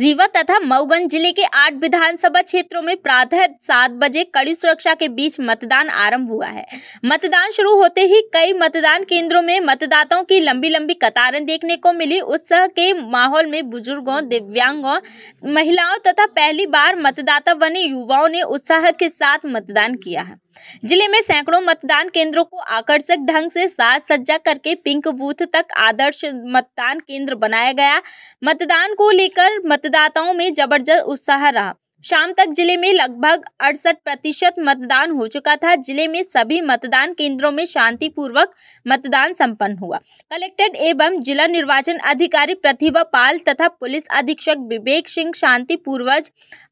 रीवा तथा मऊगंज जिले के आठ विधानसभा क्षेत्रों में प्रातः सात बजे कड़ी सुरक्षा के बीच मतदान आरंभ हुआ है मतदान शुरू होते ही कई मतदान केंद्रों में मतदाताओं की लंबी लंबी कतारें देखने को मिली उत्साह के माहौल में बुजुर्गों दिव्यांगों महिलाओं तथा पहली बार मतदाता बने युवाओं ने उत्साह के साथ मतदान किया है जिले में सैकड़ों मतदान केंद्रों को आकर्षक ढंग से साज सज्जा करके पिंक बूथ तक आदर्श मतदान केंद्र बनाया गया मतदान को लेकर मतदाताओं में जबरदस्त उत्साह रहा शाम तक जिले में लगभग अड़सठ प्रतिशत मतदान हो चुका था जिले में सभी मतदान केंद्रों में शांतिपूर्वक मतदान संपन्न हुआ कलेक्टर एवं जिला निर्वाचन अधिकारी प्रतिभा पाल तथा पुलिस अधीक्षक विवेक सिंह शांतिपूर्वज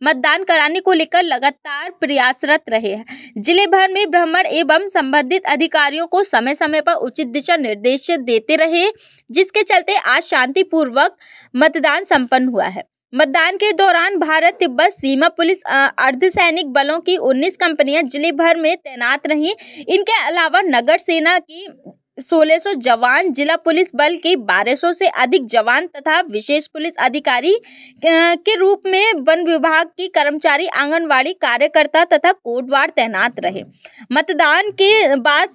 मतदान कराने को लेकर लगातार प्रयासरत रहे हैं जिले भर में भ्रमण एवं संबंधित अधिकारियों को समय समय पर उचित दिशा निर्देश देते रहे जिसके चलते आज शांतिपूर्वक मतदान संपन्न हुआ है मतदान के दौरान भारत तिब्बत सीमा पुलिस अर्धसैनिक बलों की 19 कंपनियां जिले भर में तैनात रहीं इनके अलावा नगर सेना की 1600 जवान जिला पुलिस बल के 1200 से अधिक जवान तथा विशेष पुलिस अधिकारी के रूप में वन विभाग की कर्मचारी आंगनवाड़ी कार्यकर्ता तथा कोटवार तैनात रहे मतदान के बाद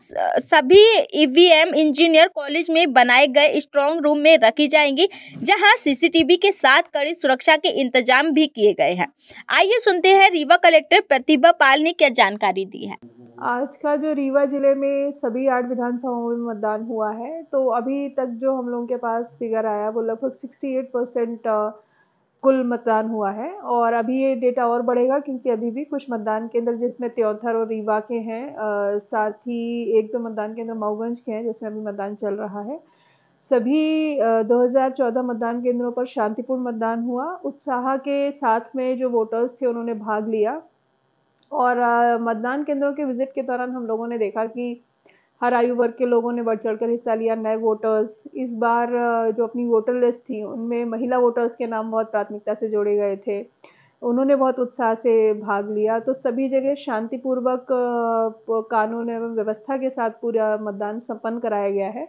सभी ईवीएम इंजीनियर कॉलेज में बनाए गए स्ट्रांग रूम में रखी जाएंगी जहां सीसीटीवी के साथ कड़ी सुरक्षा के इंतजाम भी किए गए हैं आइए सुनते हैं रीवा कलेक्टर प्रतिभा पाल ने क्या जानकारी दी है आज का जो रीवा जिले में सभी आठ विधानसभाओं में मतदान हुआ है तो अभी तक जो हम लोगों के पास फिगर आया वो लगभग 68 परसेंट कुल मतदान हुआ है और अभी ये डेटा और बढ़ेगा क्योंकि अभी भी कुछ मतदान केंद्र जिसमें त्योथर और रीवा के हैं साथ ही एक दो मतदान केंद्र मऊगंज के हैं जिसमें अभी मतदान चल रहा है सभी 2014 मतदान केंद्रों पर शांतिपूर्ण मतदान हुआ उत्साह के साथ में जो वोटर्स थे उन्होंने भाग लिया और मतदान केंद्रों के विजिट के दौरान हम लोगों ने देखा कि हर आयु वर्ग के लोगों ने बढ़ चढ़ हिस्सा लिया नए वोटर्स इस बार जो अपनी वोटर लिस्ट थी उनमें महिला वोटर्स के नाम बहुत प्राथमिकता से जोड़े गए थे उन्होंने बहुत उत्साह से भाग लिया तो सभी जगह शांतिपूर्वक कानून एवं व्यवस्था के साथ पूरा मतदान संपन्न कराया गया है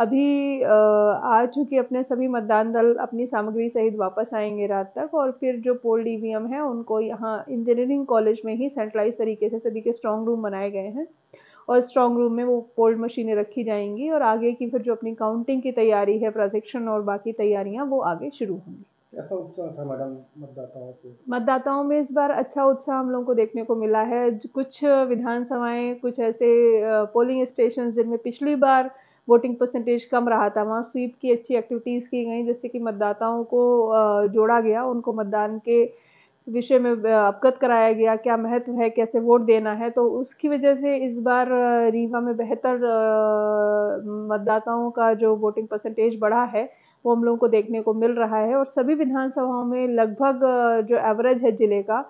अभी आ चुके अपने सभी मतदान दल अपनी सामग्री सहित वापस आएंगे रात तक और फिर जो पोल ईवीएम है उनको यहाँ इंजीनियरिंग कॉलेज में ही सेंट्रलाइज तरीके से सभी के स्ट्रॉन्ग रूम बनाए गए हैं और स्ट्रॉन्ग रूम में वो पोल्ड मशीनें रखी जाएंगी और आगे की फिर जो अपनी काउंटिंग की तैयारी है प्रशिक्षण और बाकी तैयारियाँ वो आगे शुरू होंगी कैसा उत्साह था मैडम मतदाताओं को मतदाताओं में इस बार अच्छा उत्साह हम लोगों को देखने को मिला है कुछ विधानसभाएं कुछ ऐसे पोलिंग स्टेशन जिनमें पिछली बार वोटिंग परसेंटेज कम रहा था वहाँ स्वीप की अच्छी एक्टिविटीज़ की गई जैसे कि मतदाताओं को जोड़ा गया उनको मतदान के विषय में अवगत कराया गया क्या महत्व है कैसे वोट देना है तो उसकी वजह से इस बार रीवा में बेहतर मतदाताओं का जो वोटिंग परसेंटेज बढ़ा है वो हम लोगों को देखने को मिल रहा है और सभी विधानसभाओं में लगभग जो एवरेज है ज़िले का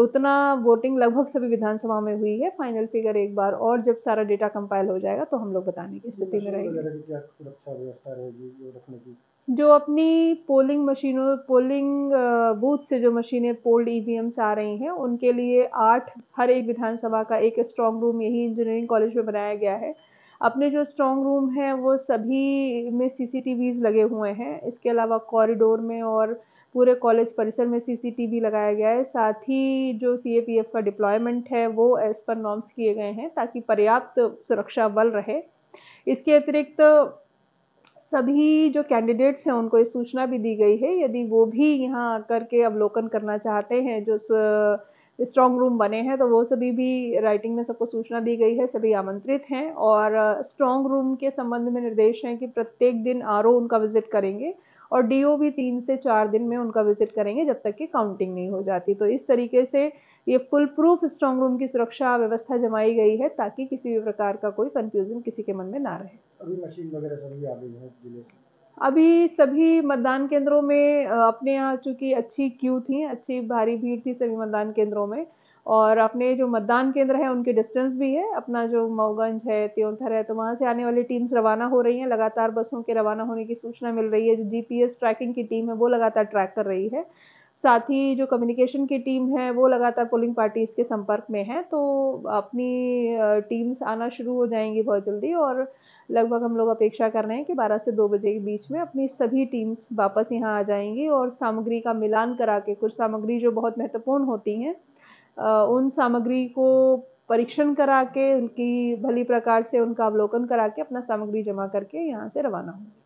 उतना वोटिंग लगभग सभी विधानसभा में हुई है फाइनल फिगर एक बार और जब सारा डेटा कंपाइल हो जाएगा तो हम लोग बताने की स्थिति में रहेंगे जो अपनी पोलिंग मशीनों पोलिंग बूथ से जो मशीनें पोल्ड ईवीएम e आ रही हैं उनके लिए आठ हर एक विधानसभा का एक स्ट्रांग रूम यही इंजीनियरिंग कॉलेज में बनाया गया है अपने जो स्ट्रॉन्ग रूम है वो सभी में सी लगे हुए हैं इसके अलावा कॉरिडोर में और पूरे कॉलेज परिसर में सीसीटीवी लगाया गया है साथ ही जो सीएपीएफ का डिप्लॉयमेंट है वो एज पर नॉर्म्स किए गए हैं ताकि पर्याप्त सुरक्षा बल रहे इसके अतिरिक्त सभी जो कैंडिडेट्स हैं उनको ये सूचना भी दी गई है यदि वो भी यहाँ आकर के अवलोकन करना चाहते हैं जो स्ट्रॉन्ग रूम बने हैं तो वो सभी भी राइटिंग में सबको सूचना दी गई है सभी आमंत्रित हैं और स्ट्रॉन्ग रूम के संबंध में निर्देश हैं कि प्रत्येक दिन आर उनका विजिट करेंगे और डी भी तीन से चार दिन में उनका विजिट करेंगे जब तक कि काउंटिंग नहीं हो जाती तो इस तरीके से ये फुल प्रूफ स्ट्रॉन्ग रूम की सुरक्षा व्यवस्था जमाई गई है ताकि किसी भी प्रकार का कोई कंफ्यूजन किसी के मन में ना रहे अभी मशीन वगैरह सभी आ गई है अभी सभी मतदान केंद्रों में अपने यहाँ चूँकि अच्छी क्यू थी अच्छी भारी भीड़ थी सभी मतदान केंद्रों में और अपने जो मतदान केंद्र है उनके डिस्टेंस भी है अपना जो मऊगंज है त्योंथर है तो वहाँ से आने वाली टीम्स रवाना हो रही हैं लगातार बसों के रवाना होने की सूचना मिल रही है जो जीपीएस ट्रैकिंग की टीम है वो लगातार ट्रैक कर रही है साथ ही जो कम्युनिकेशन की टीम है वो लगातार पोलिंग पार्टीज़ के संपर्क में है तो अपनी टीम्स आना शुरू हो जाएंगी बहुत जल्दी और लगभग हम लोग अपेक्षा कर रहे हैं कि 12 से 2 बजे के बीच में अपनी सभी टीम्स वापस यहाँ आ जाएंगी और सामग्री का मिलान करा के कुछ सामग्री जो बहुत महत्वपूर्ण होती हैं उन सामग्री को परीक्षण करा के उनकी भली प्रकार से उनका अवलोकन करा के अपना सामग्री जमा करके यहाँ से रवाना होंगे